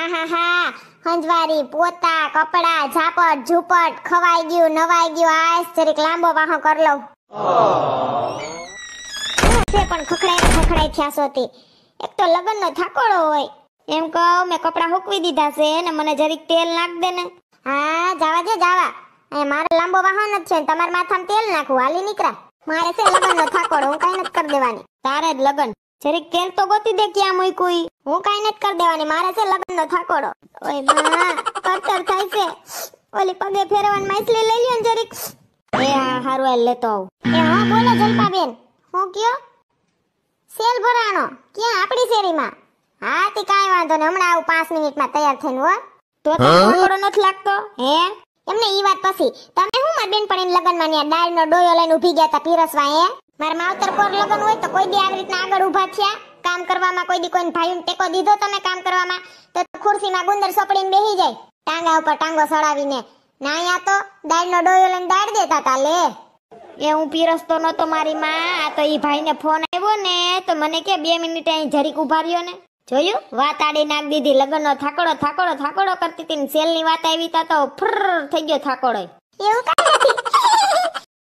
આહાહા હંજવારી પોતા કપડા ઝાપટ ઝૂપટ ખવાઈ ગયું નવાઈ ગયું આસ જરીક લાંબો વાહો કર લઉં પણ ખખડાઈ ખખડાઈ થયા સોતી એક તો લગનનો થાકોડો હોય એમ કહો મેં કપડા હુકવી દીધા છે ને મને જરીક તેલ નાખ દે ને હા જાવા દે જવા એ મારે લાંબો વાહન જ છે ને તમારા માથામાં તેલ નાખું હાલી નીકળા મારે છે લગનનો થાકોડો હું કઈ નથી કરી દેવાની તારે જ લગન જરીક તેલ તો ગોતી દે ક્યાં મૂક્યું ઈ હું કાઈ નથી કરી દેવાની મારે છે લગ્નનો થાકોડો ઓય બા કતર થાય છે ઓલી પગે ફેરવાન માછલી લઈ લ્યો ને એ આ હારું હાલ લેતો આવ એ હા બોલો જલપા બેન હું કયો સેલ ભરાણો ક્યાં આપડી શેરીમાં હા તે કાઈ વાંધો ને હમણાં આવું પાંચ મિનિટમાં તૈયાર થઈને હો તો થોડો નથી લાગતો હે એમને ઈ વાત પછી તમે હું માર બેન પણ લગ્નમાં ન્યા ડાળનો ડોયો લઈને ઊભી ગયા તા પીરસવા એ મારા માવતર કોર લગન હોય તો કોઈ દી આવી રીતના આગળ ઊભા થયા કામ કરવામાં કોઈ દી કોઈને ભાઈને ટેકો દીધો તમે કામ કરવામાં તો ખુરશીમાં ગુંદર સોપડીને બેહી જાય ટાંગા ઉપર ટાંગો સડાવીને ના અહીંયા તો દાળનો ડોયો લઈને દાળ દેતા તા લે એ હું પીરસતો નતો મારી માં આ તો ઈ ભાઈને ફોન આવ્યો ને તો મને કે બે મિનિટ અહીં જરીક ઉભા રહ્યો ને જોયું વાત આડી નાખ દીધી લગનનો થાકડો થાકડો થાકડો કરતી હતી સેલની વાત આવી તા તો ફર થઈ ગયો થાકડો એવું